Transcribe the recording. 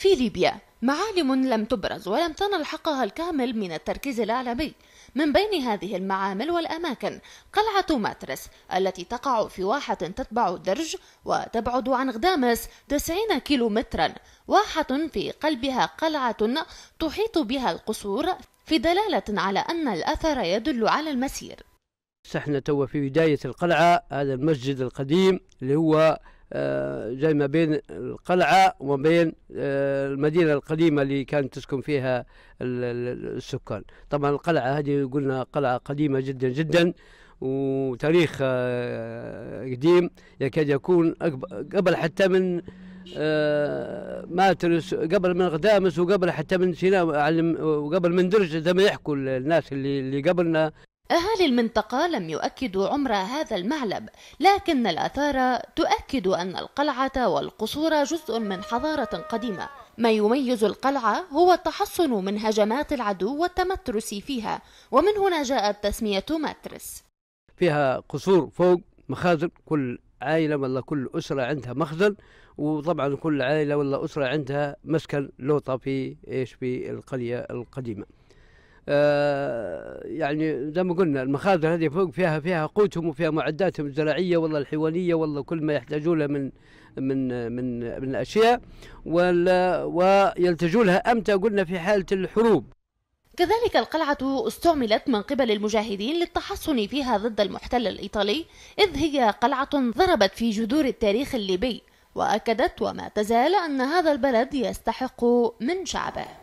في ليبيا معالم لم تبرز ولم تنل حقها الكامل من التركيز الاعلامي من بين هذه المعامل والأماكن قلعة ماترس التي تقع في واحة تتبع الدرج وتبعد عن غدامس 90 كيلو مترا واحة في قلبها قلعة تحيط بها القصور في دلالة على أن الأثر يدل على المسير احنا تو في بداية القلعة هذا المسجد القديم اللي هو آه، جاي ما بين القلعة وما بين آه، المدينة القديمة اللي كانت تسكن فيها السكان طبعا القلعة هذه قلنا قلعة قديمة جدا جدا وتاريخ آه، قديم يكاد يكون قبل حتى من ماترس قبل من غدامس وقبل حتى من سيناء وقبل من درج زي ما يحكوا الناس اللي اللي قبلنا أهالي المنطقة لم يؤكدوا عمر هذا المعلب، لكن الآثار تؤكد أن القلعة والقصور جزء من حضارة قديمة، ما يميز القلعة هو التحصن من هجمات العدو والتمترس فيها، ومن هنا جاءت تسمية ماترس. فيها قصور فوق مخازن كل عائلة ولا كل أسرة عندها مخزن وطبعا كل عائلة ولا أسرة عندها مسكن لوطة في إيش في القرية القديمة. آه، يعني زي ما قلنا المخازن هذه فوق فيها فيها قوتهم وفيها معداتهم الزراعيه والله الحيوانيه والله كل ما له من من من من اشياء ويلتجوا لها امتى قلنا في حاله الحروب كذلك القلعة استعملت من قبل المجاهدين للتحصن فيها ضد المحتل الإيطالي إذ هي قلعة ضربت في جذور التاريخ الليبي وأكدت وما تزال أن هذا البلد يستحق من شعبه